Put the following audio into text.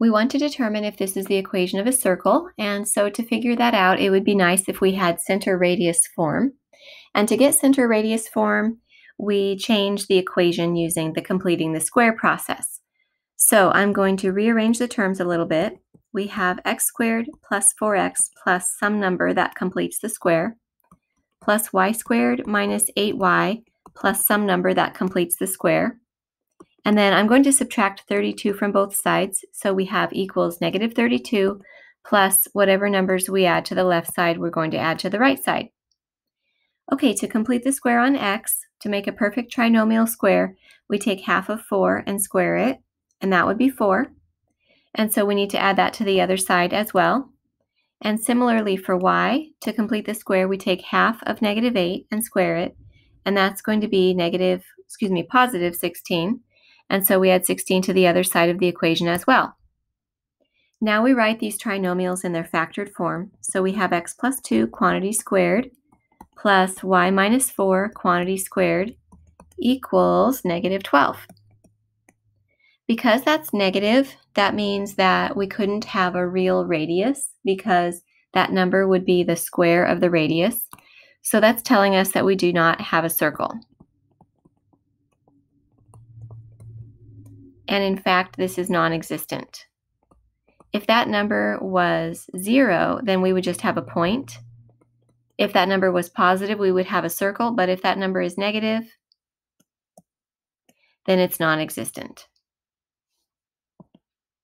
We want to determine if this is the equation of a circle, and so to figure that out, it would be nice if we had center radius form. And to get center radius form, we change the equation using the completing the square process. So I'm going to rearrange the terms a little bit. We have x squared plus 4x plus some number that completes the square, plus y squared minus 8y plus some number that completes the square, and then I'm going to subtract 32 from both sides. So we have equals negative 32 plus whatever numbers we add to the left side, we're going to add to the right side. Okay, to complete the square on x, to make a perfect trinomial square, we take half of 4 and square it, and that would be 4. And so we need to add that to the other side as well. And similarly for y, to complete the square, we take half of negative 8 and square it, and that's going to be negative, excuse me, positive 16. And so we add 16 to the other side of the equation as well. Now we write these trinomials in their factored form. So we have x plus 2 quantity squared plus y minus 4 quantity squared equals negative 12. Because that's negative, that means that we couldn't have a real radius because that number would be the square of the radius. So that's telling us that we do not have a circle. and in fact, this is non existent. If that number was zero, then we would just have a point. If that number was positive, we would have a circle, but if that number is negative, then it's non existent.